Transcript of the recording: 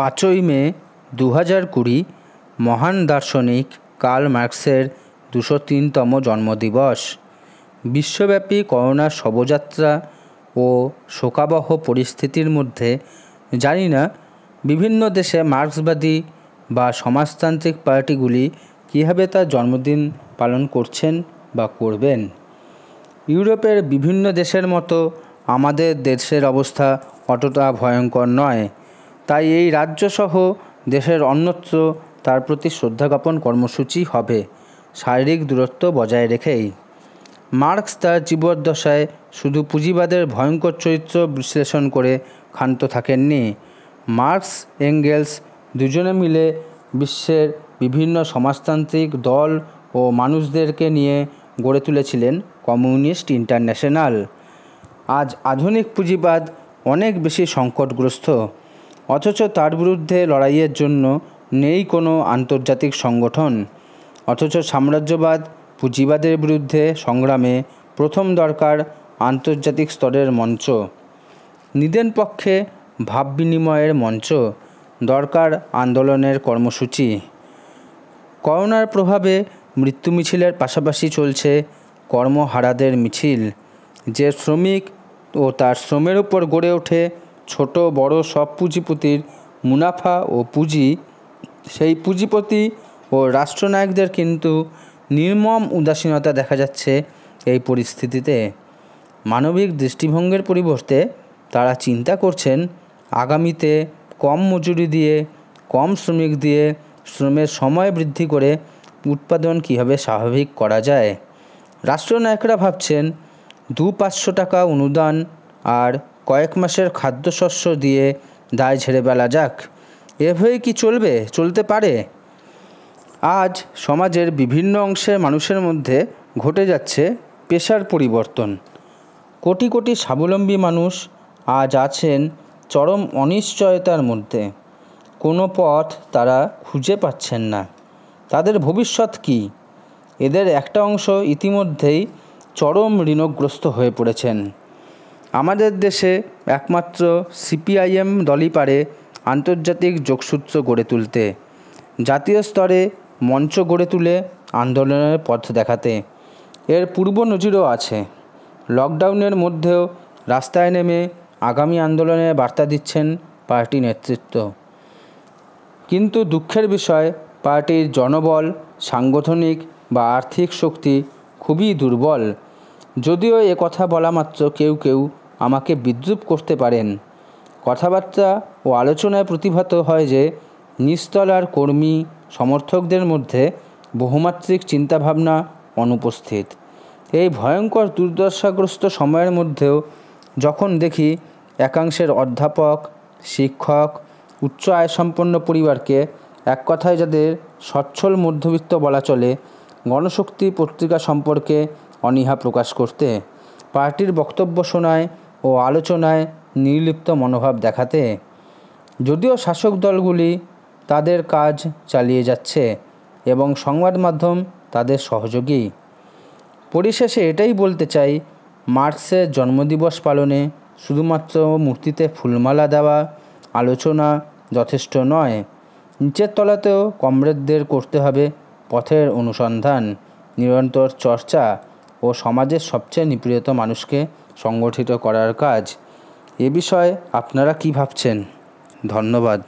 পাঁচই মে দু হাজার কুড়ি মহান দার্শনিক কার্ল মার্কসের দুশো তিনতম জন্মদিবস বিশ্বব্যাপী করোনা শবযাত্রা ও শোকাবহ পরিস্থিতির মধ্যে জানি না বিভিন্ন দেশে মার্ক্সবাদী বা সমাজতান্ত্রিক পার্টিগুলি কীভাবে তার জন্মদিন পালন করছেন বা করবেন ইউরোপের বিভিন্ন দেশের মতো আমাদের দেশের অবস্থা অতটা ভয়ঙ্কর নয় তাই এই রাজ্যসহ দেশের অন্যত্র তার প্রতি শ্রদ্ধা জ্ঞাপন কর্মসূচি হবে শারীরিক দূরত্ব বজায় রেখেই মার্কস তার জীবদ্দশায় শুধু পুঁজিবাদের ভয়ঙ্কর চরিত্র বিশ্লেষণ করে ক্ষান্ত থাকেননি মার্কস এঙ্গেলস দুজনে মিলে বিশ্বের বিভিন্ন সমাজতান্ত্রিক দল ও মানুষদেরকে নিয়ে গড়ে তুলেছিলেন কমিউনিস্ট ইন্টারন্যাশনাল আজ আধুনিক পুঁজিবাদ অনেক বেশি সংকটগ্রস্ত অথচ তার বিরুদ্ধে লড়াইয়ের জন্য নেই কোনো আন্তর্জাতিক সংগঠন অথচ সাম্রাজ্যবাদ পুঁজিবাদের বিরুদ্ধে সংগ্রামে প্রথম দরকার আন্তর্জাতিক স্তরের মঞ্চ নিদেন পক্ষে ভাব বিনিময়ের মঞ্চ দরকার আন্দোলনের কর্মসূচি করোনার প্রভাবে মৃত্যু মিছিলের পাশাপাশি চলছে কর্মহারাদের মিছিল যে শ্রমিক ও তার শ্রমের উপর গড়ে ওঠে ছোট বড় সব পুঁজিপতির মুনাফা ও পুঁজি সেই পুঁজিপতি ও রাষ্ট্রনায়কদের কিন্তু নির্মম উদাসীনতা দেখা যাচ্ছে এই পরিস্থিতিতে মানবিক দৃষ্টিভঙ্গের পরিবর্তে তারা চিন্তা করছেন আগামীতে কম মজুরি দিয়ে কম শ্রমিক দিয়ে শ্রমের সময় বৃদ্ধি করে উৎপাদন কীভাবে স্বাভাবিক করা যায় রাষ্ট্রনায়করা ভাবছেন দু পাঁচশো টাকা অনুদান আর কয়েক মাসের খাদ্যশস্য দিয়ে দায় ঝেড়ে বেলা যাক এভাবে কি চলবে চলতে পারে আজ সমাজের বিভিন্ন অংশের মানুষের মধ্যে ঘটে যাচ্ছে পেশার পরিবর্তন কোটি কোটি স্বাবলম্বী মানুষ আজ আছেন চরম অনিশ্চয়তার মধ্যে কোনো পথ তারা খুঁজে পাচ্ছেন না তাদের ভবিষ্যৎ কি এদের একটা অংশ ইতিমধ্যেই চরম ঋণগ্রস্ত হয়ে পড়েছেন আমাদের দেশে একমাত্র সিপিআইএম দলই পারে আন্তর্জাতিক যোগসূত্র গড়ে তুলতে জাতীয় স্তরে মঞ্চ গড়ে তুলে আন্দোলনের পথ দেখাতে এর পূর্ব নজিরও আছে লকডাউনের মধ্যেও রাস্তায় নেমে আগামী আন্দোলনের বার্তা দিচ্ছেন পার্টি নেতৃত্ব কিন্তু দুঃখের বিষয় পার্টির জনবল সাংগঠনিক বা আর্থিক শক্তি খুবই দুর্বল যদিও এ কথা বলা মাত্র কেউ কেউ আমাকে বিদ্রুপ করতে পারেন কথাবার্তা ও আলোচনায় প্রতিভাত হয় যে নিস্তলার কর্মী সমর্থকদের মধ্যে বহুমাত্রিক চিন্তাভাবনা অনুপস্থিত এই ভয়ঙ্কর দুর্দশাগ্রস্ত সময়ের মধ্যেও যখন দেখি একাংশের অধ্যাপক শিক্ষক উচ্চ আয় সম্পন্ন পরিবারকে এক কথায় যাদের সচ্ছল মধ্যবিত্ত বলা চলে গণশক্তি পত্রিকা সম্পর্কে অনীহা প্রকাশ করতে পার্টির বক্তব্য শোনায় ও আলোচনায় নির্লিপ্ত মনোভাব দেখাতে যদিও শাসক দলগুলি তাদের কাজ চালিয়ে যাচ্ছে এবং সংবাদ মাধ্যম তাদের সহযোগী পরিশেষে এটাই বলতে চাই মার্কসের জন্মদিবস পালনে শুধুমাত্র মূর্তিতে ফুলমালা দেওয়া আলোচনা যথেষ্ট নয় নিচের তলাতেও কমরেডদের করতে হবে পথের অনুসন্ধান নিরন্তর চর্চা ও সমাজের সবচেয়ে নিপীড়িত মানুষকে সংগঠিত করার কাজ এ বিষয়ে আপনারা কী ভাবছেন ধন্যবাদ